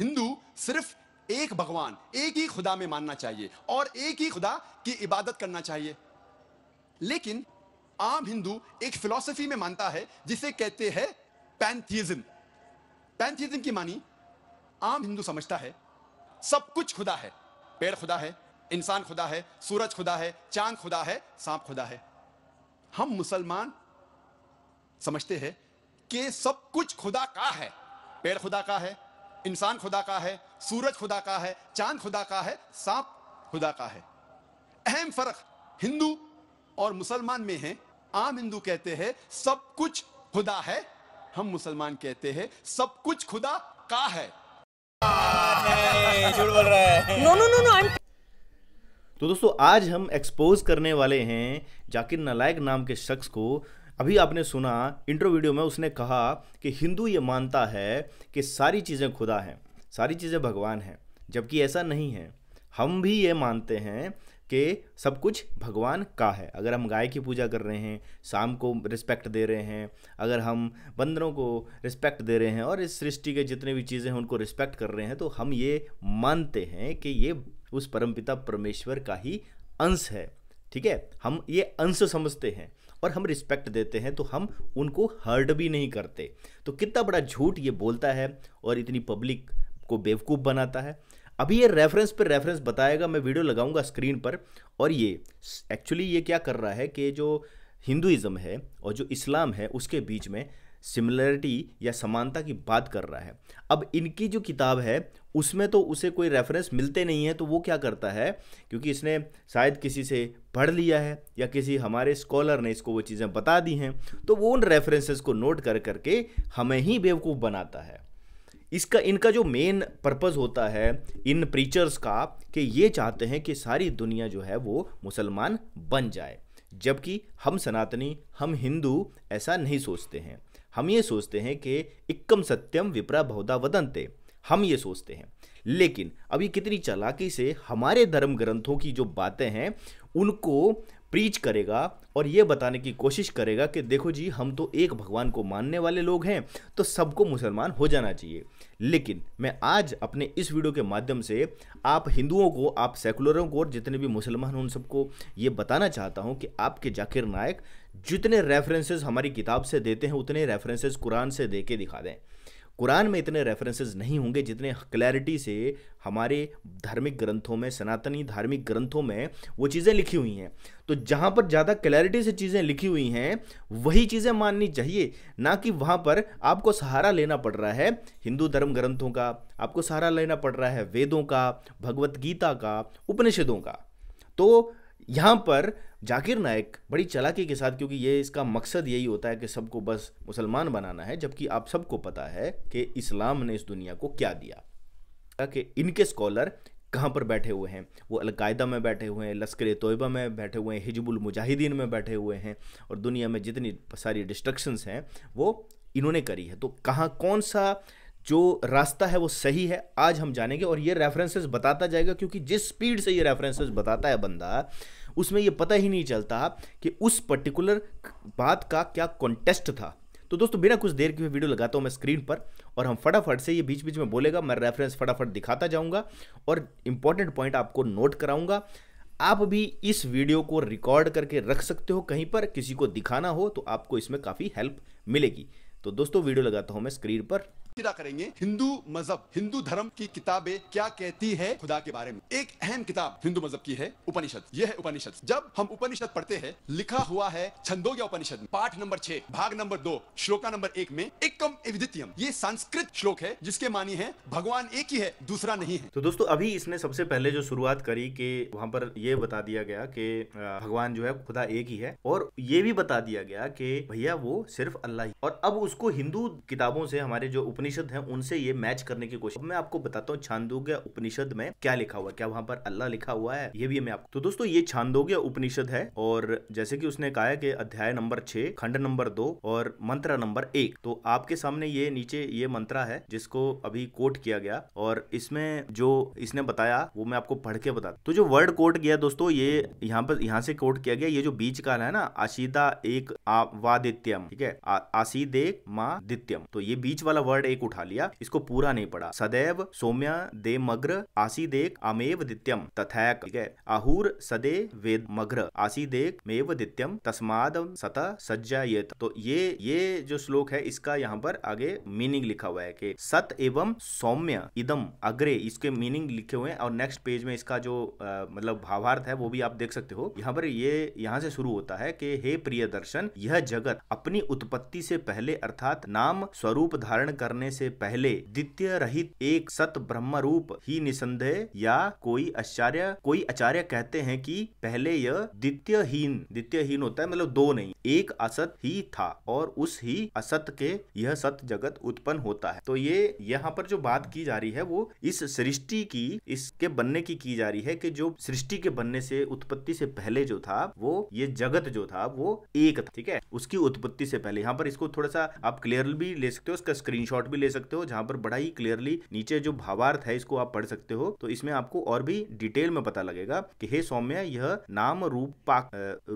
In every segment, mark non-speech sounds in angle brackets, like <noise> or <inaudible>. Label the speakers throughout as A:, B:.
A: हिंदू सिर्फ एक भगवान एक ही खुदा में मानना चाहिए और एक ही खुदा की इबादत करना चाहिए लेकिन आम हिंदू एक फिलॉसफी में मानता है जिसे कहते हैं पैंथीजम पैंथीजम की मानी आम हिंदू समझता है सब कुछ खुदा है पेड़ खुदा है इंसान खुदा है सूरज खुदा है चांद खुदा है सांप खुदा है हम मुसलमान समझते हैं कि सब कुछ खुदा का है पेड़ खुदा का है इंसान खुदा का है सूरज खुदा का है चांद खुदा का है सांप खुदा का है अहम फर्क हिंदू और मुसलमान में है आम हिंदू कहते हैं सब कुछ खुदा है हम मुसलमान कहते हैं सब कुछ खुदा का है नो नो नो नो तो दोस्तों
B: आज हम एक्सपोज करने वाले हैं जाकिर नलायक नाम के शख्स को अभी आपने सुना इंट्रो वीडियो में उसने कहा कि हिंदू ये मानता है कि सारी चीज़ें खुदा हैं सारी चीज़ें भगवान हैं जबकि ऐसा नहीं है हम भी ये मानते हैं कि सब कुछ भगवान का है अगर हम गाय की पूजा कर रहे हैं शाम को रिस्पेक्ट दे रहे हैं अगर हम बंदरों को रिस्पेक्ट दे रहे हैं और इस सृष्टि के जितने भी चीज़ें हैं उनको रिस्पेक्ट कर रहे हैं तो हम ये मानते हैं कि ये उस परमपिता परमेश्वर का ही अंश है ठीक है हम ये अंश समझते हैं और हम रिस्पेक्ट देते हैं तो हम उनको हर्ड भी नहीं करते तो कितना बड़ा झूठ ये बोलता है और इतनी पब्लिक को बेवकूफ़ बनाता है अभी ये रेफरेंस पर रेफरेंस बताएगा मैं वीडियो लगाऊंगा स्क्रीन पर और ये एक्चुअली ये क्या कर रहा है कि जो हिंदुज़म है और जो इस्लाम है उसके बीच में सिमिलरिटी या समानता की बात कर रहा है अब इनकी जो किताब है उसमें तो उसे कोई रेफरेंस मिलते नहीं है तो वो क्या करता है क्योंकि इसने शायद किसी से पढ़ लिया है या किसी हमारे स्कॉलर ने इसको वो चीज़ें बता दी हैं तो वो उन रेफरेंसेस को नोट कर करके हमें ही बेवकूफ़ बनाता है इसका इनका जो मेन पर्पज़ होता है इन प्रीचर्स का कि ये चाहते हैं कि सारी दुनिया जो है वो मुसलमान बन जाए जबकि हम सनातनी हम हिंदू ऐसा नहीं सोचते हैं हम ये सोचते हैं कि इक्कम सत्यम विप्रा बहुधा वदंते हम ये सोचते हैं लेकिन अभी कितनी चालाकी से हमारे धर्म ग्रंथों की जो बातें हैं उनको प्रीच करेगा और ये बताने की कोशिश करेगा कि देखो जी हम तो एक भगवान को मानने वाले लोग हैं तो सबको मुसलमान हो जाना चाहिए लेकिन मैं आज अपने इस वीडियो के माध्यम से आप हिंदुओं को आप सेकुलरों को और जितने भी मुसलमान हैं उन सबको ये बताना चाहता हूँ कि आपके जाकिर नायक जितने रेफरेंसेज हमारी किताब से देते हैं उतने रेफरेंसेज कुरान से दे के दिखा दें कुरान में इतने रेफरेंसेज नहीं होंगे जितने क्लैरिटी से हमारे धार्मिक ग्रंथों में सनातनी धार्मिक ग्रंथों में वो चीज़ें लिखी हुई हैं तो जहाँ पर ज़्यादा क्लैरिटी से चीज़ें लिखी हुई हैं वही चीज़ें माननी चाहिए ना कि वहाँ पर आपको सहारा लेना पड़ रहा है हिंदू धर्म ग्रंथों का आपको सहारा लेना पड़ रहा है वेदों का भगवद गीता का उपनिषदों का तो यहाँ पर जाकिर नायक बड़ी चलाकी के साथ क्योंकि ये इसका मकसद यही होता है कि सबको बस मुसलमान बनाना है जबकि आप सबको पता है कि इस्लाम ने इस दुनिया को क्या दिया कि इनके स्कॉलर कहाँ पर बैठे हुए हैं वो अलकायदा में बैठे हुए हैं लश्कर तोयबा में बैठे हुए हैं हिजबुल मुजाहिदीन में बैठे हुए हैं और दुनिया में जितनी सारी डिस्ट्रक्शंस हैं वो इन्होंने करी है तो कहाँ कौन सा जो रास्ता है वो सही है आज हम जानेंगे और ये रेफरेंसेस बताता जाएगा क्योंकि जिस स्पीड से ये रेफरेंसेस बताता है बंदा उसमें ये पता ही नहीं चलता कि उस पर्टिकुलर बात का क्या कॉन्टेस्ट था तो दोस्तों बिना कुछ देर की वीडियो लगाता हूँ मैं स्क्रीन पर और हम फटाफट से ये बीच बीच में बोलेगा मैं रेफरेंस फटाफट दिखाता जाऊँगा और इम्पॉर्टेंट पॉइंट आपको नोट कराऊंगा आप भी इस वीडियो को रिकॉर्ड करके रख सकते हो कहीं पर किसी को दिखाना हो तो आपको इसमें काफ़ी हेल्प मिलेगी तो दोस्तों वीडियो लगाता हूँ मैं स्क्रीन पर
A: तस्करा करेंगे हिंदू मजहब हिंदू धर्म की किताबें क्या कहती है खुदा के बारे में एक अहम किताब हिंदू मजहब की है उपनिषद यह है उपनिषद जब हम उपनिषद पढ़ते हैं लिखा हुआ है छंदो या उपनिषद पाठ नंबर छह भाग नंबर दो श्लोका नंबर एक में एकम एविदित्यम ये संस्कृत श्लोक है जिसके मानी है भगवान एक ही है दूसरा नहीं है तो दोस्तों अभी इसने सबसे पहले जो शुरुआत करी कि वहां पर ये बता दिया
B: गया कि भगवान जो है खुदा एक ही है और ये भी बता दिया गया कि भैया वो सिर्फ अल्लाह ही और अब उसको हिंदू किताबों से हमारे जो उपनिषद उपनिषद है उनसे ये मैच करने की कोशिश मैं आपको बताता हूँ छांदोग्य उपनिषद में क्या लिखा हुआ है क्या वहां पर अल्लाह लिखा हुआ है ये भी मैं आपको तो दोस्तों ये छांदोग्य उपनिषद है और जैसे कि उसने कहा है कि अध्याय नंबर छह खंड नंबर दो और मंत्र नंबर एक तो आपके सामने ये नीचे ये मंत्रा है जिसको अभी कोट किया गया और इसमें जो इसने बताया वो मैं आपको पढ़ के बता तो जो वर्ड कोट किया दोस्तों ये यहाँ पर यहाँ से कोट किया गया ये जो बीच का है ना आशीदा एक वादित्यम ठीक है आशीदे मा दित्यम तो ये बीच वाला वर्ड एक उठा लिया इसको पूरा नहीं पड़ा सदैव सौम्य दे मग्र आसी देख अमेव दित्यम तथैक आहूर सदे वेद मग्र आसी देख मेव दित्यम तस्माद सता सज्जा ये तो ये ये जो श्लोक है इसका यहाँ पर आगे मीनिंग लिखा हुआ है कि सत एवं सौम्य इदम अग्रे इसके मीनिंग लिखे हुए हैं और नेक्स्ट पेज में इसका जो आ, मतलब भावार्थ है वो भी आप देख सकते हो यहाँ पर ये यहाँ से शुरू होता है कि हे प्रिय दर्शन यह जगत अपनी उत्पत्ति से पहले अर्थात नाम स्वरूप धारण करने करने से पहले द्वितीय रहित एक सत ब्रह्म रूप ही निसंदेह या कोई आचार्य कोई आचार्य कहते हैं कि पहले यह द्वितीय हीन होता है मतलब दो नहीं एक असत ही था और उस ही असत के यह सत जगत उत्पन्न होता है तो ये यहाँ पर जो बात की जा रही है वो इस सृष्टि की इसके बनने की की जा रही है कि जो सृष्टि के बनने से उत्पत्ति से पहले जो था वो ये जगत जो था वो एक था ठीक है उसकी उत्पत्ति से पहले यहाँ पर इसको थोड़ा सा आप क्लियरली भी ले सकते हो उसका स्क्रीनशॉट भी ले सकते हो जहां पर बड़ा ही क्लियरली नीचे जो भावार्थ है इसको आप पढ़ सकते हो तो इसमें आपको और भी डिटेल में पता लगेगा कि हे सौम्य यह नाम रूपा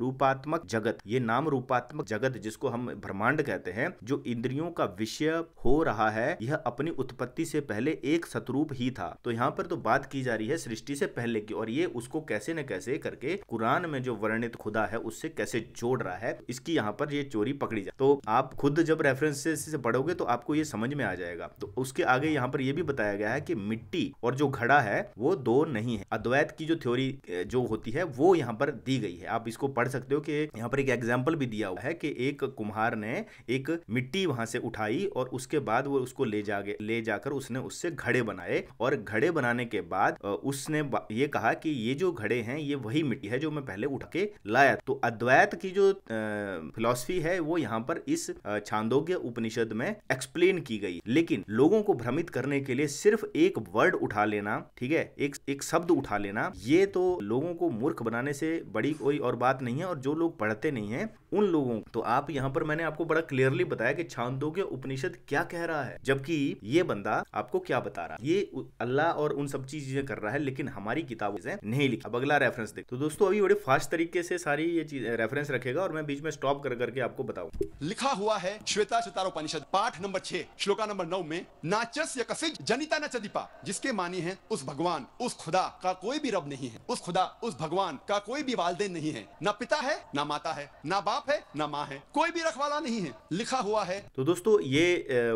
B: रूपात्मक जगत ये नाम रूपात्मक जगत जिसको हम ब्रह्मांड कहते हैं जो इंद्रियों का विषय हो रहा है यह अपनी उत्पत्ति से पहले एक सतरूप ही था तो यहाँ पर तो बात की जा रही है सृष्टि से पहले की और ये उसको कैसे न कैसे करके कुरान में जो वर्णित खुदा है उससे कैसे जोड़ रहा है इसकी यहाँ पर ये चोरी पकड़ी जाए तो आप खुद जब रेफरेंस से पढ़ोगे तो आपको ये समझ में में आ जाएगा तो उसके आगे यहाँ पर यह भी बताया गया है कि मिट्टी और जो घड़ा है वो दो नहीं है अद्वैत की जो थ्योरी जो होती है वो यहाँ पर दी गई है आप इसको पढ़ सकते हो कि यहाँ पर एक एग्जाम्पल भी दिया हुआ है कि एक कुम्हार ने एक मिट्टी वहां से उठाई और उसके बाद वो उसको ले जा ले जाकर उसने उससे घड़े बनाए और घड़े बनाने के बाद उसने ये कहा कि ये जो घड़े हैं ये वही मिट्टी है जो मैं पहले उठा के लाया तो अद्वैत की जो फिलोसफी है वो यहाँ पर इस छांदोग्य उपनिषद में एक्सप्लेन की गई गई लेकिन लोगों को भ्रमित करने के लिए सिर्फ एक वर्ड उठा लेना ठीक है एक एक शब्द उठा लेना ये तो लोगों को मूर्ख बनाने से बड़ी कोई और बात नहीं है और जो लोग पढ़ते नहीं है उन लोगों तो आप यहाँ पर मैंने आपको बड़ा क्लियरली बताया कि छांदोग्य उपनिषद क्या कह रहा है जबकि ये बंदा आपको क्या बता रहा है ये अल्लाह और उन सब चीजें कर रहा है लेकिन हमारी किताब से नहीं लिखी अब अगला रेफरेंस देख तो दोस्तों अभी बड़े
A: फास्ट तरीके से सारी ये चीज रेफरेंस रखेगा और मैं बीच में स्टॉप कर करके आपको बताऊ लिखा हुआ है श्वेता श्वेतारोपनिषद पाठ नंबर छह श्लोक का नंबर नौ में नाचस या यकसे जनिता न चदिपा जिसके मानी है उस भगवान उस खुदा का कोई भी रब नहीं है उस खुदा उस भगवान का कोई भी वालदेन नहीं है न पिता है न माता है न बाप है न माँ है कोई भी रखवाला नहीं है लिखा हुआ है
B: तो दोस्तों ये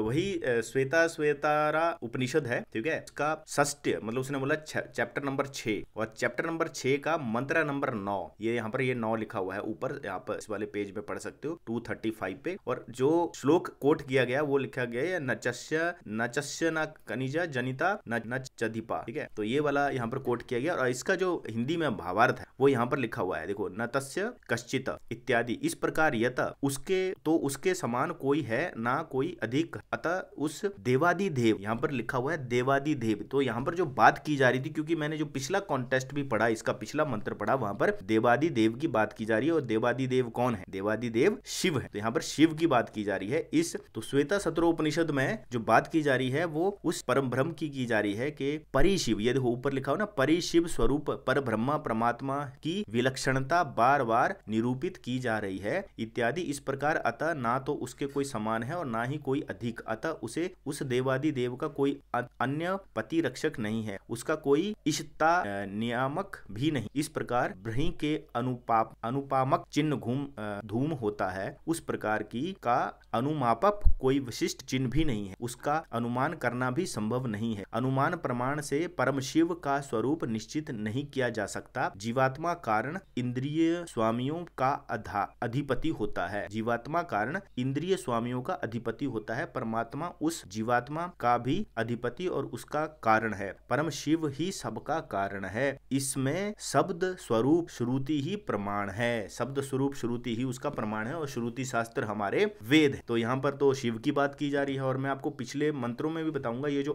B: वही श्वेता श्वेतारा उपनिषद है ठीक है इसका षष्ट मतलब उसने बोला चैप्टर नंबर छह और चैप्टर नंबर छह का मंत्र नंबर नौ ये यहाँ पर ये नौ लिखा हुआ है ऊपर यहाँ पर इस वाले पेज में पढ़ सकते हो टू थर्टी फाइव पे और जो श्लोक कोट किया गया वो लिखा गया है नचस्य नचस्य न कनिज जनिता न चदीपा ठीक है तो ये वाला यहाँ पर कोट किया गया और इसका जो हिंदी में भावार्थ है वो यहाँ पर लिखा हुआ है देखो न तस्य कश्चित इत्यादि इस प्रकार यत उसके तो उसके समान कोई है ना कोई अधिक अतः उस देवादि देव यहाँ पर लिखा हुआ है देवादि देव तो यहाँ पर जो बात की जा रही थी क्योंकि मैंने जो पिछला कॉन्टेस्ट भी पढ़ा इसका पिछला मंत्र पढ़ा वहां पर देवादि देव की बात की जा रही है और देवादि देव कौन है देवादि देव शिव है तो यहाँ पर शिव की बात की जा रही है इस तो श्वेता सत्रोपनिषद में है जो बात की जा रही है वो उस परम ब्रह्म की की जा रही है कि परिशिव यदि ऊपर लिखा हो ना परिशिव स्वरूप पर ब्रह्मा परमात्मा की विलक्षणता बार बार निरूपित की जा रही है इत्यादि इस प्रकार अतः ना तो उसके कोई समान है और ना ही कोई अधिक अतः उसे उस देवादि देव का कोई अन्य पति रक्षक नहीं है उसका कोई इष्टता नियामक भी नहीं इस प्रकार भ्रही के अनुपाप अनुपामक चिन्ह घूम धूम होता है उस प्रकार की का अनुमापक कोई विशिष्ट चिन्ह भी नहीं है उसका अनुमान करना भी संभव नहीं है अनुमान प्रमाण से परम शिव का स्वरूप निश्चित नहीं किया जा सकता जीवात्मा कारण इंद्रिय स्वामियों का अधिपति होता है जीवात्मा कारण इंद्रिय स्वामियों का अधिपति होता है परमात्मा उस जीवात्मा का भी अधिपति और उसका कारण है परम शिव ही सबका कारण है इसमें शब्द स्वरूप श्रुति ही प्रमाण है शब्द स्वरूप श्रुति ही उसका प्रमाण है और श्रुति शास्त्र हमारे वेद है तो यहाँ पर तो शिव की बात की जा रही है और और मैं आपको पिछले मंत्रों में भी बताऊंगा ये जो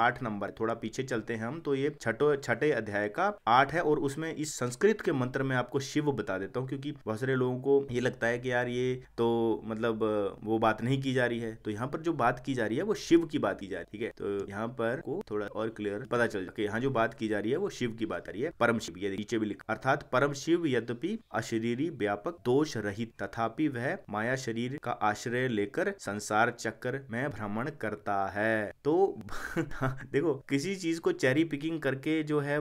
B: आठ नंबर थोड़ा पीछे चलते हैं हम तो ये छठो छठे अध्याय का आठ है और उसमें इस संस्कृत के मंत्र में आपको शिव बता देता हूँ क्योंकि बहुत सारे लोगों को ये लगता है कि यार ये तो मतलब वो बात नहीं की जा रही है तो यहाँ पर जो बात की जा रही है वो शिव की बात की जा रही है ठीक है तो यहाँ पर को थोड़ा और क्लियर पता चल जाए यहाँ जो बात की जा रही है वो शिव की बात आ रही है परम शिव ये नीचे भी लिखा अर्थात परम शिव यद्यपि अशरीरी व्यापक दोष रहित तथापि वह माया शरीर का आश्रय लेकर संसार चक्र में भ्रमण करता है तो <laughs> देखो किसी चीज को चेरी पिकिंग करके जो है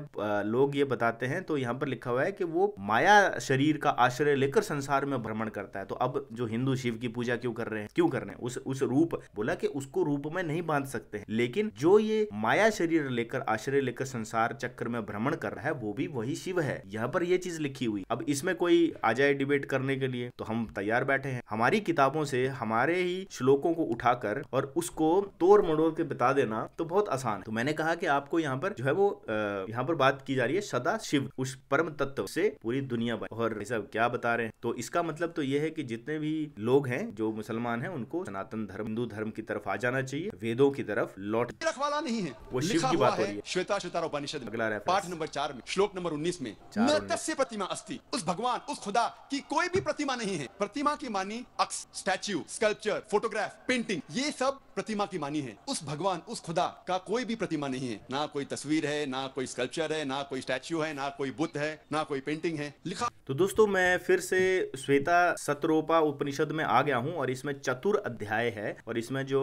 B: लोग ये बताते हैं तो यहाँ पर लिखा हुआ है कि वो माया शरीर का आश्रय लेकर संसार में भ्रमण करता है तो अब जो हिंदू शिव की पूजा क्यों कर रहे हैं क्यों कर रहे हैं उस उस रूप बोला कि उसको रूप में नहीं बांध सकते हैं लेकिन जो ये माया शरीर लेकर आश्रय लेकर संसार चक्र में भ्रमण कर रहा है वो भी वही शिव है यहाँ पर ये चीज लिखी हुई अब इसमें कोई आ जाए डिबेट करने के लिए तो हम तैयार बैठे हैं हमारी किताबों से हमारे ही श्लोकों को उठाकर और और उसको तोड़ मड़ोड़ के बता देना तो बहुत आसान तो मैंने कहा कि आपको यहाँ पर जो है वो यहाँ पर बात की जा रही है सदा शिव उस परम तत्व से पूरी दुनिया और सब क्या बता रहे हैं तो इसका मतलब तो ये है कि जितने भी लोग हैं जो मुसलमान हैं उनको
A: सनातन धर्म हिंदू धर्म की तरफ आ जाना चाहिए वेदों की तरफ लौट रखवाला नहीं है वो शिव की बात हो रही है श्वेता श्वेता उपनिषद अगला पाठ नंबर चार में श्लोक नंबर उन्नीस में तस्य प्रतिमा अस्थि उस भगवान उस खुदा की कोई भी प्रतिमा नहीं है प्रतिमा की मानी अक्स स्टैच्यू स्कल्पचर फोटोग्राफ पेंटिंग ये सब सब प्रतिमा की मानी है उस भगवान उस खुदा का कोई भी प्रतिमा नहीं है ना कोई तस्वीर है ना कोई स्कल्पचर है ना कोई स्टैच्यू है ना कोई बुद्ध है ना कोई पेंटिंग है लिखा तो दोस्तों
B: मैं फिर से श्वेता सत्रोपा उपनिषद में आ गया हूँ और इसमें चतुर अध्याय है और इसमें जो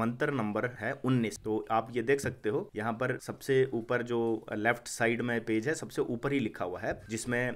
B: मंत्र नंबर है उन्नीस तो आप ये देख सकते हो यहाँ पर सबसे ऊपर जो लेफ्ट साइड में पेज है सबसे ऊपर ही लिखा हुआ है जिसमें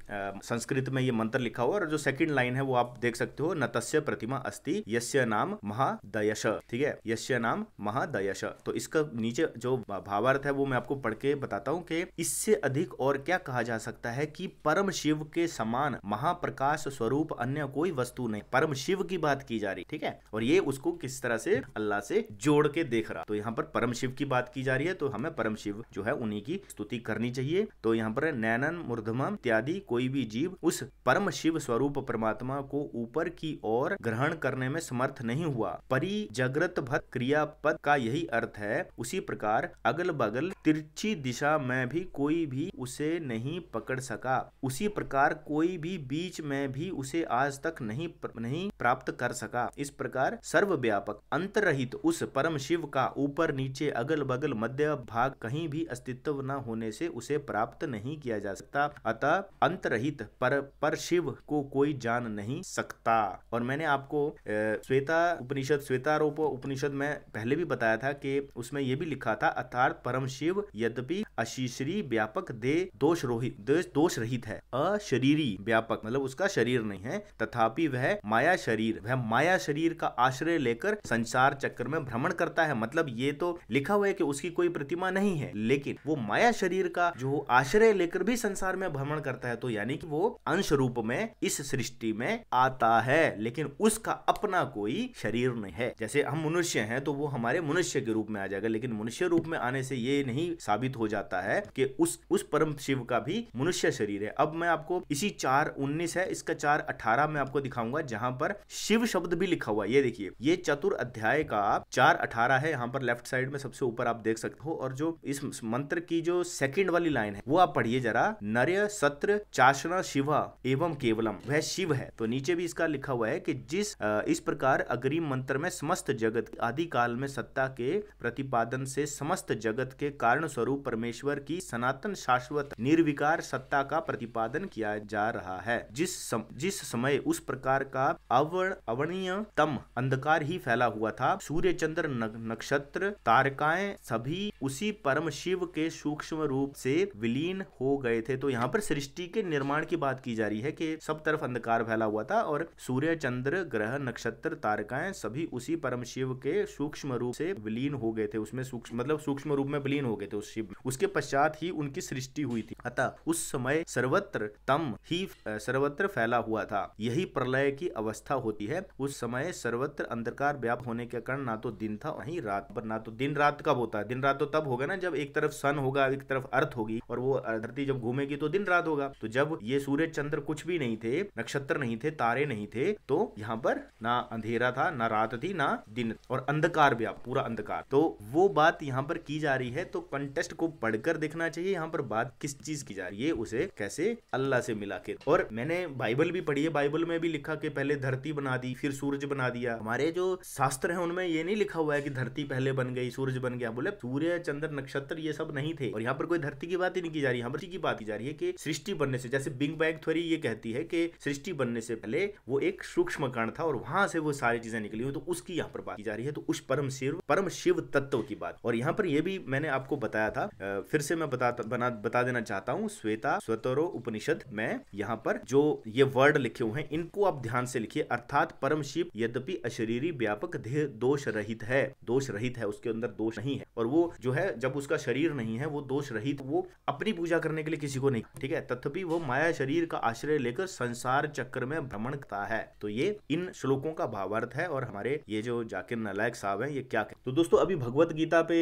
B: संस्कृत में ये मंत्र लिखा हुआ और जो सेकंड लाइन है वो आप देख सकते हो नतस्य प्रतिमा अस्ति यस्य नाम महादयश ठीक है यश नाम महादयश तो इसका नीचे जो भावार्थ है वो मैं आपको पढ़ के बताता हूँ कि इससे अधिक और क्या कहा जा सकता है कि परम शिव के समान महाप्रकाश स्वरूप अन्य कोई वस्तु नहीं परम शिव की बात की जा रही ठीक है और ये उसको किस तरह से अल्लाह से जोड़ के देख रहा तो यहाँ पर परम शिव की बात की जा रही है तो हमें परम शिव जो है उन्हीं की स्तुति करनी चाहिए तो यहाँ पर नैनन मुर्धमम इत्यादि कोई भी जीव उस परम शिव स्वरूप परमात्मा को ऊपर की ओर ग्रहण करने में समर्थ नहीं हुआ परिजग्रत क्रिया पद का यही अर्थ है उसी प्रकार अगल बगल तिरछी दिशा में भी कोई भी उसे नहीं पकड़ सका उसी प्रकार कोई भी बीच में भी उसे आज तक नहीं नहीं प्राप्त कर सका इस प्रकार सर्वव्यापक अंतरहित उस परम शिव का ऊपर नीचे अगल बगल मध्य भाग कहीं भी अस्तित्व न होने से उसे प्राप्त नहीं किया जा सकता अतः अंतरहित पर पर शिव को कोई जान नहीं सकता और मैंने आपको श्वेता उपनिषद श्वेतारोप उपनिषद उपनिषद में पहले भी बताया था कि उसमें यह भी लिखा था अर्थात परम शिव यद्यपि अशीश्री व्यापक दे दोष रोहित दोष दोष रहित है अशरीरी व्यापक मतलब उसका शरीर नहीं है तथापि वह माया शरीर वह माया शरीर का आश्रय लेकर संसार चक्र में भ्रमण करता है मतलब ये तो लिखा हुआ है कि उसकी कोई प्रतिमा नहीं है लेकिन वो माया शरीर का जो आश्रय लेकर भी संसार में भ्रमण करता है तो यानी कि वो अंश रूप में इस सृष्टि में आता है लेकिन उसका अपना कोई शरीर नहीं है जैसे हम मनुष्य मनुष्य हैं तो वो हमारे मनुष्य के रूप में आ जाएगा लेकिन मनुष्य रूप में आने से ये नहीं साबित हो जाता है कि उस उस परम शिव का भी मनुष्य शरीर है अब मैं आपको इसी चार उन्नीस है इसका चार अठारह में आपको दिखाऊंगा जहां पर शिव शब्द भी लिखा हुआ ये देखिए ये चतुर अध्याय का चार अठारह है यहाँ पर लेफ्ट साइड में सबसे ऊपर आप देख सकते हो और जो इस मंत्र की जो सेकंड वाली लाइन है वो आप पढ़िए जरा नर्य सत्र चाशना शिवा एवं केवलम वह शिव है तो नीचे भी इसका लिखा हुआ है कि जिस इस प्रकार अग्रिम मंत्र में समस्त जगत जगत आदि काल में सत्ता के प्रतिपादन से समस्त जगत के कारण स्वरूप परमेश्वर की सनातन शाश्वत निर्विकार सत्ता का प्रतिपादन किया जा रहा है जिस सम, जिस समय उस प्रकार का अवण अवणीय तम अंधकार ही फैला हुआ था सूर्य चंद्र नक्षत्र तारकाएं सभी उसी परम शिव के सूक्ष्म रूप से विलीन हो गए थे तो यहाँ पर सृष्टि के निर्माण की बात की जा रही है कि सब तरफ अंधकार फैला हुआ था और सूर्य चंद्र ग्रह नक्षत्र तारकाएं सभी उसी परम शिव के सूक्ष्म रूप से विलीन हो गए थे उसमें सूक्ष्म मतलब सूक्ष्म रूप में विलीन हो गए थे उस शिव उसके पश्चात ही उनकी सृष्टि हुई थी अतः उस समय सर्वत्र तम ही सर्वत्र फैला हुआ था यही प्रलय की अवस्था होती है उस समय सर्वत्र अंधकार व्याप होने के कारण ना तो दिन था वही रात पर ना तो दिन रात कब होता है दिन रात तो तब होगा ना जब एक तरफ सन होगा एक तरफ अर्थ होगी और वो धरती जब घूमेगी तो दिन रात होगा तो जब ये सूर्य चंद्र कुछ भी नहीं थे नक्षत्र नहीं थे तारे नहीं थे तो यहाँ पर ना अंधेरा था ना रात थी ना दिन और अंधकार भी आप पूरा अंधकार तो वो बात यहाँ पर की जा रही है तो कंटेस्ट को पढ़कर देखना चाहिए यहाँ पर बात किस चीज की जा रही है उसे कैसे अल्लाह से मिला के और मैंने बाइबल भी पढ़ी है बाइबल में भी लिखा कि पहले धरती बना दी फिर सूरज बना दिया हमारे जो शास्त्र है उनमें ये नहीं लिखा हुआ है कि धरती पहले बन गई सूरज बन गया बोले सूर्य चंद्र नक्षत्र ये सब नहीं थे और यहाँ पर कोई धरती की बात ही नहीं की जा रही है पर की बात की जा रही है कि सृष्टि बनने से जैसे बिग बैंग थ्योरी ये कहती है कि सृष्टि बनने से पहले वो एक सूक्ष्म कण था और वहां से वो सारी चीजें निकली हुई तो उसकी यहाँ पर बात की जा जा रही है तो उस परम शिव परम शिव तत्व की बात और यहाँ पर यह भी मैंने आपको बताया था फिर से मैं बता बना बता देना चाहता हूँ श्वेता स्वतरो उपनिषद में यहाँ पर जो ये वर्ड लिखे हुए हैं इनको आप ध्यान से लिखिए अर्थात परम शिव यद्यपि अशरीरी व्यापक देह दोष रहित है दोष रहित है उसके अंदर दोष नहीं है और वो जो है जब उसका शरीर नहीं है वो दोष रहित वो अपनी पूजा करने के लिए किसी को नहीं ठीक है तथापि वो माया शरीर का आश्रय लेकर संसार चक्र में भ्रमण करता है तो ये इन श्लोकों का भावार्थ है और हमारे ये जो जाकिर नलायक साहब हैं ये क्या करें तो दोस्तों अभी भगवत गीता पे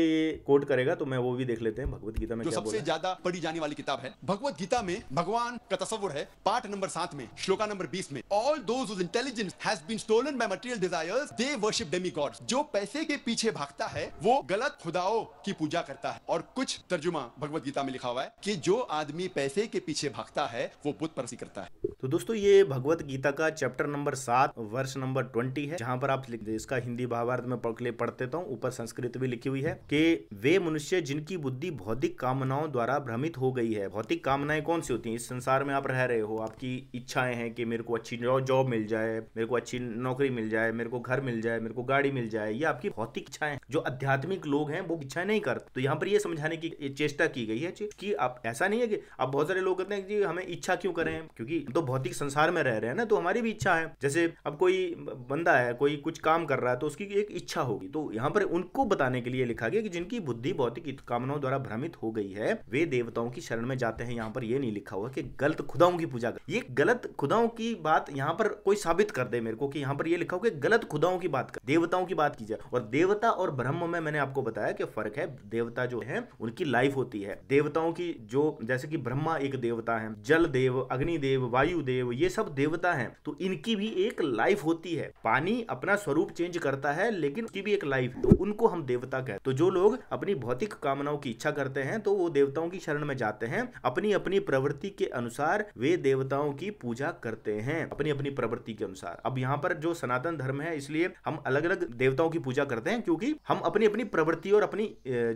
B: कोट करेगा तो मैं वो भी देख लेते हैं भगवत गीता में जो सबसे
A: ज्यादा पढ़ी जाने वाली किताब है भगवत गीता में भगवान का तस्वुर है पार्ट नंबर सात में श्लोका नंबर बीस में all those intelligence has been stolen by material desires they worship demi demigods जो पैसे के पीछे भागता है वो गलत खुदाओं की पूजा करता है और कुछ तर्जुमा भगवत गीता में लिखा हुआ है कि जो आदमी पैसे के पीछे भागता है वो बुद्ध परसी करता है
B: तो दोस्तों ये भगवत गीता का चैप्टर नंबर सात वर्ष नंबर ट्वेंटी है जहाँ पर आप इसका हिंदी भाव महाभारत में पढ़ पढ़ते हूँ तो ऊपर संस्कृत भी लिखी हुई है कि वे मनुष्य जिनकी बुद्धि भौतिक कामनाओं द्वारा भ्रमित हो गई है भौतिक कामनाएं कौन सी होती है इस संसार में आप रह रहे हो आपकी इच्छाएं हैं कि मेरे को अच्छी जॉब मिल जाए मेरे को अच्छी नौकरी मिल जाए मेरे को घर मिल जाए मेरे को गाड़ी मिल जाए ये आपकी भौतिक इच्छाएं जो आध्यात्मिक लोग हैं वो इच्छाएं नहीं करते तो यहाँ पर ये समझाने की चेष्टा की गई है कि आप ऐसा नहीं है कि आप बहुत सारे लोग कहते हैं कि हमें इच्छा क्यों करें क्योंकि तो भौतिक संसार में रह रहे हैं ना तो हमारी भी इच्छा है जैसे अब कोई बंदा है कोई कुछ काम कर रहा है तो उसकी एक इच्छा होगी तो यहाँ पर उनको बताने के लिए लिखा गया कि जिनकी बुद्धि भौतिक कामनाओं द्वारा भ्रमित हो गई है वे देवताओं की शरण में जाते हैं यहाँ पर ये नहीं लिखा हुआ कि गलत खुदाओं की पूजा ये गलत खुदाओं की बात यहाँ पर कोई साबित कर दे मेरे को कि यहाँ पर ये लिखा हुआ कि गलत खुदाओं की बात कर देवताओं की बात की जाए और देवता और ब्रह्म में मैंने आपको बताया कि फर्क है देवता जो है उनकी लाइफ होती है देवताओं की जो जैसे कि ब्रह्मा एक देवता है जल देव अग्निदेव वायुदेव ये सब देवता है तो इनकी भी एक लाइफ होती है पानी अपना स्वरूप चेंज करता है है लेकिन उसकी भी एक लाइफ है तो उनको हम देवता कहते हैं तो जो लोग अपनी भौतिक कामनाओं की इच्छा करते हैं तो वो देवताओं की शरण में जाते हैं अपनी अपनी प्रवृत्ति के अनुसार वे देवताओं की पूजा करते हैं अपनी अपनी प्रवृत्ति के अनुसार अब यहाँ पर जो सनातन धर्म है इसलिए हम अलग अलग देवताओं की पूजा करते हैं क्योंकि हम अपनी अपनी प्रवृत्ति और अपनी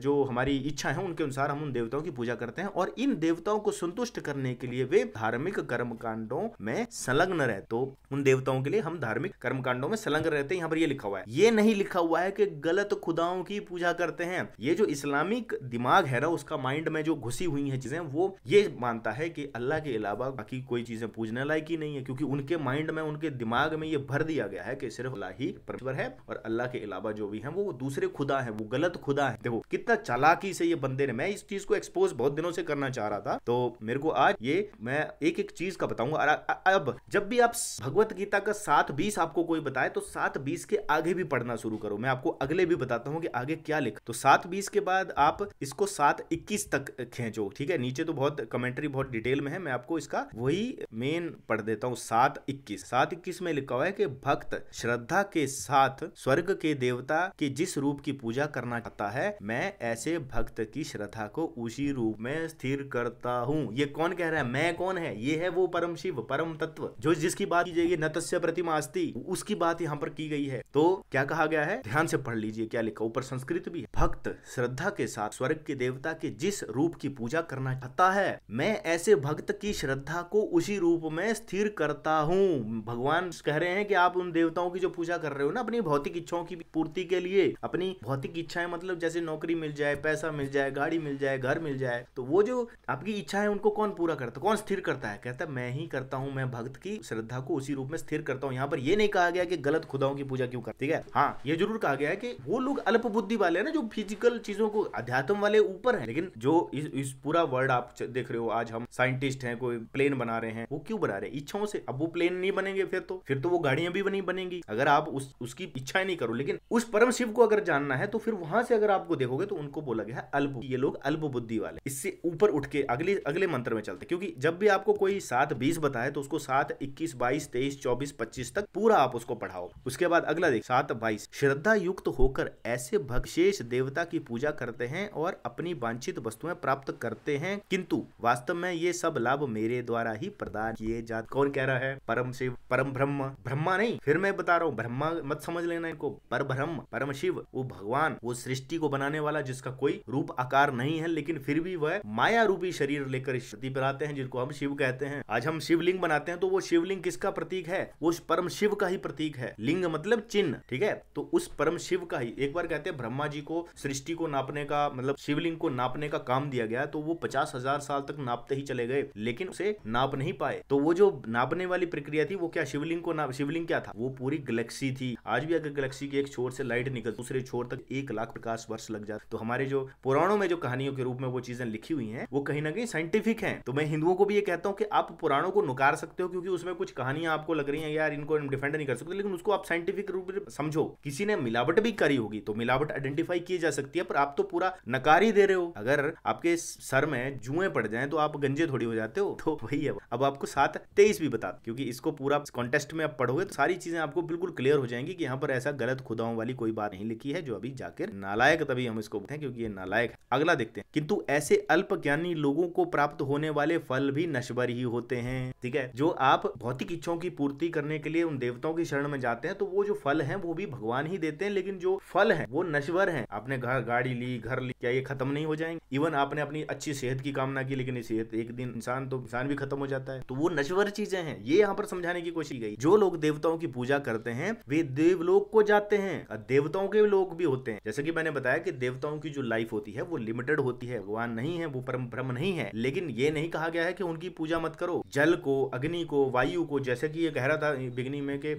B: जो हमारी इच्छा है उनके अनुसार हम उन देवताओं की पूजा करते हैं और इन देवताओं को संतुष्ट करने के लिए वे धार्मिक कर्म कांडों में संलग्न रहते तो उन देवताओं के लिए हम धार्मिक कर्म कांडों में संलग्न रहते हैं यहाँ पर ये लिखा हुआ है ये नहीं ही लिखा हुआ है कि गलत खुदाओं की पूजा करते हैं ये जो इस्लामिक दिमाग है ना उसका माइंड में जो घुसी हुई है चीजें वो ये मानता है कि अल्लाह के अलावा बाकी कोई चीजें पूजने लायक ही नहीं है क्योंकि उनके माइंड में उनके दिमाग में ये भर दिया गया है कि सिर्फ अल्लाह ही परमेश्वर है और अल्लाह के अलावा जो भी है वो दूसरे खुदा है वो गलत खुदा है देखो कितना चालाकी से ये बंदे ने मैं इस चीज को एक्सपोज बहुत दिनों से करना चाह रहा था तो मेरे को आज ये मैं एक एक चीज का बताऊंगा अब जब भी आप भगवत गीता का सात बीस आपको कोई बताए तो सात बीस के आगे भी पढ़ना लिखना शुरू करो मैं आपको अगले भी बताता हूँ कि आगे क्या लिख तो सात बीस के बाद आप इसको सात इक्कीस तक खेचो ठीक है नीचे तो बहुत कमेंट्री बहुत डिटेल में है मैं आपको इसका वही मेन पढ़ देता हूँ सात इक्कीस सात इक्कीस में लिखा हुआ है कि भक्त श्रद्धा के साथ स्वर्ग के देवता के जिस रूप की पूजा करना चाहता है मैं ऐसे भक्त की श्रद्धा को उसी रूप में स्थिर करता हूँ ये कौन कह रहा है मैं कौन है ये है वो परम शिव परम तत्व जो जिसकी बात की जाएगी नतस्य प्रतिमा अस्ति उसकी बात यहाँ पर की गई है तो क्या कहा लिखा गया है ध्यान से पढ़ लीजिए क्या लिखा ऊपर संस्कृत भी है भक्त श्रद्धा के साथ स्वर्ग के देवता के जिस रूप की पूजा करना चाहता है मैं ऐसे भक्त की श्रद्धा को उसी रूप में स्थिर करता हूँ भगवान कह रहे हैं कि आप उन देवताओं की जो पूजा कर रहे हो ना अपनी भौतिक इच्छाओं की पूर्ति के लिए अपनी भौतिक इच्छाएं मतलब जैसे नौकरी मिल जाए पैसा मिल जाए गाड़ी मिल जाए घर मिल जाए तो वो जो आपकी इच्छा है उनको कौन पूरा करता कौन स्थिर करता है कहता मैं ही करता हूँ मैं भक्त की श्रद्धा को उसी रूप में स्थिर करता हूँ यहाँ पर ये नहीं कहा गया कि गलत खुदाओं की पूजा क्यों करती है हाँ हाँ ये जरूर कहा गया है कि वो लोग अल्प बुद्धि वाले हैं ना जो फिजिकल चीजों को अध्यात्म वाले ऊपर हैं लेकिन जो इस, इस पूरा वर्ल्ड आप देख रहे हो आज हम साइंटिस्ट हैं कोई प्लेन बना रहे हैं वो क्यों बना रहे हैं इच्छाओं से अब वो प्लेन नहीं बनेंगे फिर तो फिर तो वो गाड़ियां भी नहीं बनेंगी अगर आप उस उसकी इच्छा नहीं करो लेकिन उस परम शिव को अगर जानना है तो फिर वहां से अगर आपको देखोगे तो उनको बोला गया है अल्प ये लोग अल्प बुद्धि वाले इससे ऊपर उठ के अगले अगले मंत्र में चलते क्योंकि जब भी आपको कोई सात बीस बताए तो उसको सात इक्कीस बाईस तेईस चौबीस पच्चीस तक पूरा आप उसको पढ़ाओ उसके बाद अगला देख सात बाईस बाईस श्रद्धा युक्त होकर ऐसे भक्शेष देवता की पूजा करते हैं और अपनी वांछित वस्तुएं प्राप्त करते हैं किंतु वास्तव में ये सब लाभ मेरे द्वारा ही प्रदान किए जाते कौन कह रहा है परम शिव परम ब्रह्म ब्रह्मा नहीं फिर मैं बता रहा हूँ ब्रह्मा मत समझ लेना इनको पर ब्रह्म परम शिव वो भगवान वो सृष्टि को बनाने वाला जिसका कोई रूप आकार नहीं है लेकिन फिर भी वह माया रूपी शरीर लेकर स्थिति पर आते हैं जिनको हम शिव कहते हैं आज हम शिवलिंग बनाते हैं तो वो शिवलिंग किसका प्रतीक है वो परम शिव का ही प्रतीक है लिंग मतलब चिन्ह ठीक है तो उस परम शिव का ही एक बार कहते हैं ब्रह्मा जी को सृष्टि को नापने का मतलब शिवलिंग को नापने का काम दिया गया तो वो पचास हजार साल तक नापते ही चले गए लेकिन उसे नाप नहीं पाए तो वो जो नापने वाली प्रक्रिया थी वो क्या शिवलिंग को नाप शिवलिंग क्या था वो पूरी गैलेक्सी थी आज भी अगर गैलेक्सी के एक छोर से लाइट निकल दूसरे छोर तक एक लाख प्रकाश वर्ष लग जाता तो हमारे जो पुराणों में जो कहानियों के रूप में वो चीजें लिखी हुई है वो कहीं ना कहीं साइंटिफिक है तो मैं हिंदुओं को भी ये कहता हूँ कि आप पुराणों को नुकार सकते हो क्योंकि उसमें कुछ कहानियां आपको लग रही है यार इनको डिफेंड नहीं कर सकते लेकिन उसको आप साइंटिफिक रूप से समझो किसी ने मिलावट भी करी होगी तो मिलावट आइडेंटिफाई की जा सकती है पर आप तो पूरा नकार ही दे रहे हो अगर आपके सर में जुए पड़ जाए तो आप गंजे थोड़ी हो जाते हो तो वही है अब आपको सात तेईस भी बता क्योंकि इसको पूरा कॉन्टेस्ट में आप पढ़ोगे तो सारी चीजें आपको बिल्कुल क्लियर हो जाएंगी कि यहाँ पर ऐसा गलत खुदाओं वाली कोई बात नहीं लिखी है जो अभी जाकर नालायक तभी हम इसको बोलते हैं क्योंकि ये नालायक है अगला देखते हैं किंतु ऐसे अल्प ज्ञानी लोगों को प्राप्त होने वाले फल भी नश्वर ही होते हैं ठीक है जो आप भौतिक इच्छाओं की पूर्ति करने के लिए उन देवताओं की शरण में जाते हैं तो वो जो फल है वो भी भगवान भगवान ही देते हैं लेकिन जो फल है वो नश्वर है आपने घर गाड़ी ली घर ली क्या ये खत्म नहीं हो जाएंगे इवन आपने अपनी अच्छी सेहत की कामना की लेकिन सेहत एक दिन इंसान तो इंसान भी खत्म हो जाता है तो वो नश्वर चीजें हैं ये यहाँ पर समझाने की कोशिश गई जो लोग देवताओं की पूजा करते हैं वे देवलोक को जाते हैं देवताओं के लोग भी होते हैं जैसे कि मैंने बताया कि देवताओं की जो लाइफ होती है वो लिमिटेड होती है भगवान नहीं है वो परम ब्रह्म नहीं है लेकिन ये नहीं कहा गया है कि उनकी पूजा मत करो जल को अग्नि को वायु को जैसे कि ये कह रहा था बिगनी में के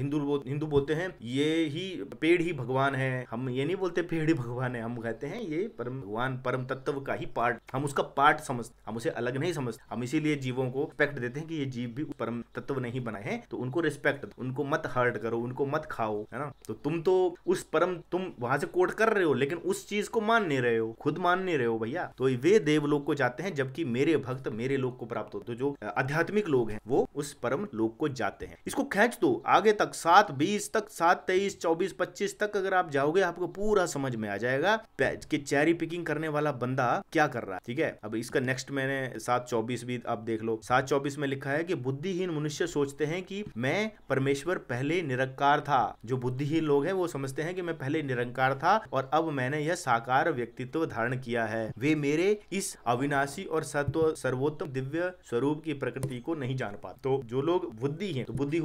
B: हिंदू हिंदू बोलते हैं ये ही पेड़ ही भगवान है हम ये नहीं बोलते पेड़ ही भगवान है हम कहते हैं ये परम भगवान परम तत्व का ही पार्ट हम उसका पार्ट समझ हम उसे अलग नहीं समझते हम इसीलिए जीवों को रिस्पेक्ट देते हैं कि ये जीव भी परम तत्व नहीं बनाए हैं तो उनको रिस्पेक्ट उनको मत हर्ट करो उनको मत खाओ है ना तो तुम तो उस परम तुम वहां से कोट कर रहे हो लेकिन उस चीज को मान नहीं रहे हो खुद मान नहीं रहे हो भैया तो वे देव लोग को जाते हैं जबकि मेरे भक्त मेरे लोग को प्राप्त होते तो जो आध्यात्मिक लोग हैं वो उस परम लोग को जाते हैं इसको खेच दो आगे तक सात बीस तक सात तेईस तेईस चौबीस पच्चीस तक अगर आप जाओगे आपको पूरा समझ में आ जाएगा कि चेरी पिकिंग करने वाला बंदा क्या कर रहा है ठीक है अब इसका नेक्स्ट मैंने सात चौबीस भी आप देख लो सात चौबीस में लिखा है कि बुद्धिहीन मनुष्य सोचते हैं कि मैं परमेश्वर पहले निरंकार था जो बुद्धिहीन लोग हैं वो समझते हैं कि मैं पहले निरंकार था और अब मैंने यह साकार व्यक्तित्व धारण किया है वे मेरे इस अविनाशी और सत्व सर्वोत्तम दिव्य स्वरूप की प्रकृति को नहीं जान पाते तो जो लोग बुद्धि है तो बुद्धि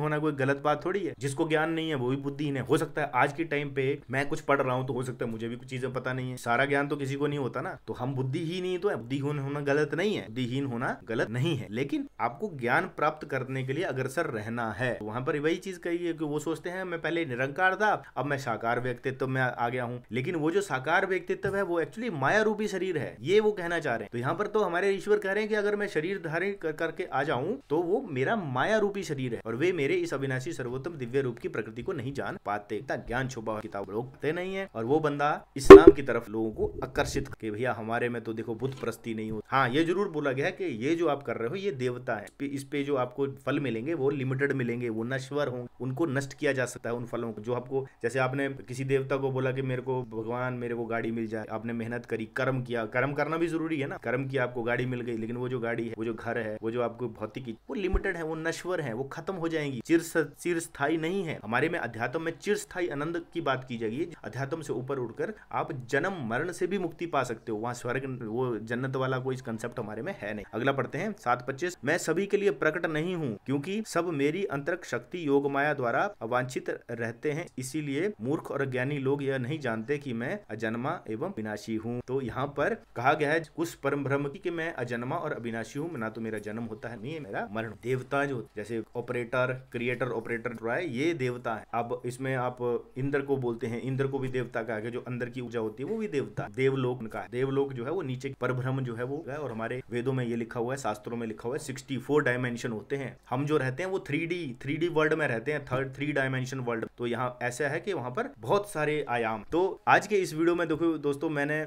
B: होना कोई गलत बात थोड़ी है जिसको ज्ञान नहीं है वो बुद्धि है हो सकता है आज के टाइम पे मैं कुछ पढ़ रहा हूँ तो हो सकता है मुझे भी कुछ चीजें पता नहीं है सारा ज्ञान तो किसी को नहीं होता ना तो हम बुद्धि ही तो बुद्धिहीन होना गलत नहीं है बुद्धिहीन होना गलत नहीं है लेकिन आपको ज्ञान प्राप्त करने के लिए अग्रसर रहना है तो वहां पर वही चीज कही है कि वो सोचते हैं मैं पहले निरंकार था अब मैं साकार व्यक्तित्व में आ गया हूँ लेकिन वो जो साकार व्यक्तित्व है वो एक्चुअली माया रूपी शरीर है ये वो कहना चाह रहे हैं तो यहाँ पर तो हमारे ईश्वर कह रहे हैं कि अगर मैं शरीर धारण करके आ जाऊं तो वो मेरा माया रूपी शरीर है और वे मेरे इस अविनाशी सर्वोत्तम दिव्य रूप की प्रकृति को नहीं नहीं जान पाते ज्ञान छुपा किताब लोग पते नहीं है और वो बंदा इस्लाम की तरफ लोगों को आकर्षित कि भैया हमारे में तो देखो बुद्ध प्रस्ती नहीं होती हाँ ये जरूर बोला गया है कि ये जो आप कर रहे हो ये देवता है इस पे जो आपको फल मिलेंगे वो लिमिटेड मिलेंगे वो नश्वर होंगे उनको नष्ट किया जा सकता है उन फलों को जो आपको जैसे आपने किसी देवता को बोला कि मेरे को भगवान मेरे को गाड़ी मिल जाए आपने मेहनत करी कर्म किया कर्म करना भी जरूरी है ना कर्म किया आपको गाड़ी मिल गई लेकिन वो जो गाड़ी है वो जो घर है वो जो आपको भौतिक वो लिमिटेड है वो नश्वर है वो खत्म हो जाएंगी चिर चिर स्थायी नहीं है हमारे में अध्यात्म में चिरस्थाई आनंद की बात की जाएगी अध्यात्म से ऊपर उठकर आप जन्म मरण से भी मुक्ति पा सकते हो वहाँ स्वर्ग वो जन्नत वाला कोई कंसेप्ट हमारे में है नहीं अगला पढ़ते हैं सात पच्चीस मैं सभी के लिए प्रकट नहीं हूँ क्योंकि सब मेरी अंतरिक शक्ति योग माया द्वारा अवांछित रहते हैं इसीलिए मूर्ख और ज्ञानी लोग यह नहीं जानते कि मैं अजन्मा एवं विनाशी हूँ तो यहाँ पर कहा गया है उस परम भ्रम की कि मैं अजन्मा और अविनाशी हूँ ना तो मेरा जन्म होता है नहीं है मेरा मरण देवता जो जैसे ऑपरेटर क्रिएटर ऑपरेटर जो है ये देवता है आप अब इसमें आप इंद्र को बोलते हैं इंद्र को भी देवता कहा गया जो अंदर की ऊर्जा होती है वो भी देवता देवलोक का है देवलोक जो है वो नीचे परभ्रम जो है वो है और हमारे वेदों में ये लिखा हुआ है शास्त्रों में लिखा हुआ है सिक्सटी फोर डायमेंशन होते हैं हम जो रहते हैं वो three D three D world में रहते हैं थर्ड थ्री डायमेंशन वर्ल्ड तो यहाँ ऐसा है कि वहाँ पर बहुत सारे आयाम तो आज के इस वीडियो में देखो दोस्तों मैंने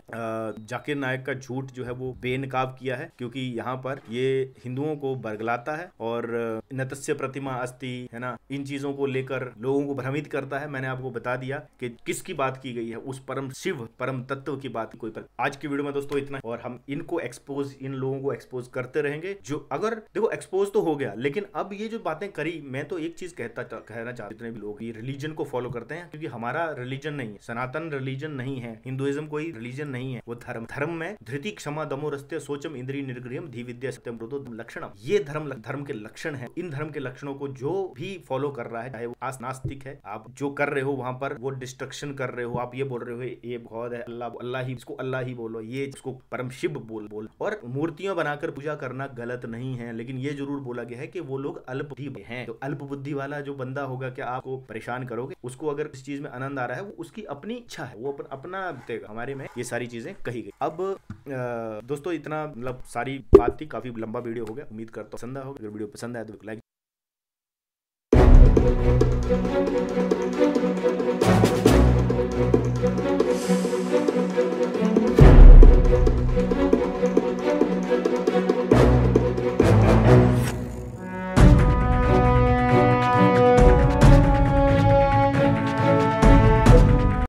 B: जाकिर नायक का झूठ जो है वो बेनकाब किया है क्योंकि यहाँ पर ये हिंदुओं को बरगलाता है और नतस्य प्रतिमा अस्थि है ना इन चीजों को लेकर लोगों को भ्रम भ्रमित करता है मैंने आपको बता दिया कि किसकी बात की गई है उस परम शिव परम तत्व की बात कोई पर आज की वीडियो में दोस्तों इतना और हम इनको एक्सपोज इन लोगों को एक्सपोज करते रहेंगे जो अगर देखो एक्सपोज तो हो गया लेकिन अब ये जो बातें करी मैं तो एक चीज कहता कहना चाहता जितने भी लोग ये रिलीजन को फॉलो करते हैं क्योंकि हमारा रिलीजन नहीं है सनातन रिलीजन नहीं है हिंदुइज्म कोई रिलीजन नहीं है वो धर्म धर्म में धृति क्षमा दमो रस्ते सोचम इंद्री निर्गृहम धी विद्या सत्यम रुदो लक्षण ये धर्म धर्म के लक्षण है इन धर्म के लक्षणों को जो भी फॉलो कर रहा है चाहे वो आस्तिक है आप जो कर रहे हो वहां पर वो डिस्ट्रक्शन कर रहे हो आप ये बोल रहे हो ये बहुत है अल्लाह अल्लाह ही इसको अल्लाह ही बोलो ये इसको परम शिव बोल बोल और मूर्तियां बनाकर पूजा करना गलत नहीं है लेकिन ये जरूर बोला गया है कि वो लोग अल्प बुद्धि हैं तो अल्प बुद्धि वाला जो बंदा होगा क्या आपको परेशान करोगे उसको अगर इस चीज में आनंद आ रहा है वो उसकी अपनी इच्छा है वो अपना हमारे में ये सारी चीजें कही गई अब दोस्तों इतना मतलब सारी बात थी काफी लंबा वीडियो हो गया उम्मीद करता हूँ पसंद होगा अगर वीडियो पसंद आया तो लाइक Música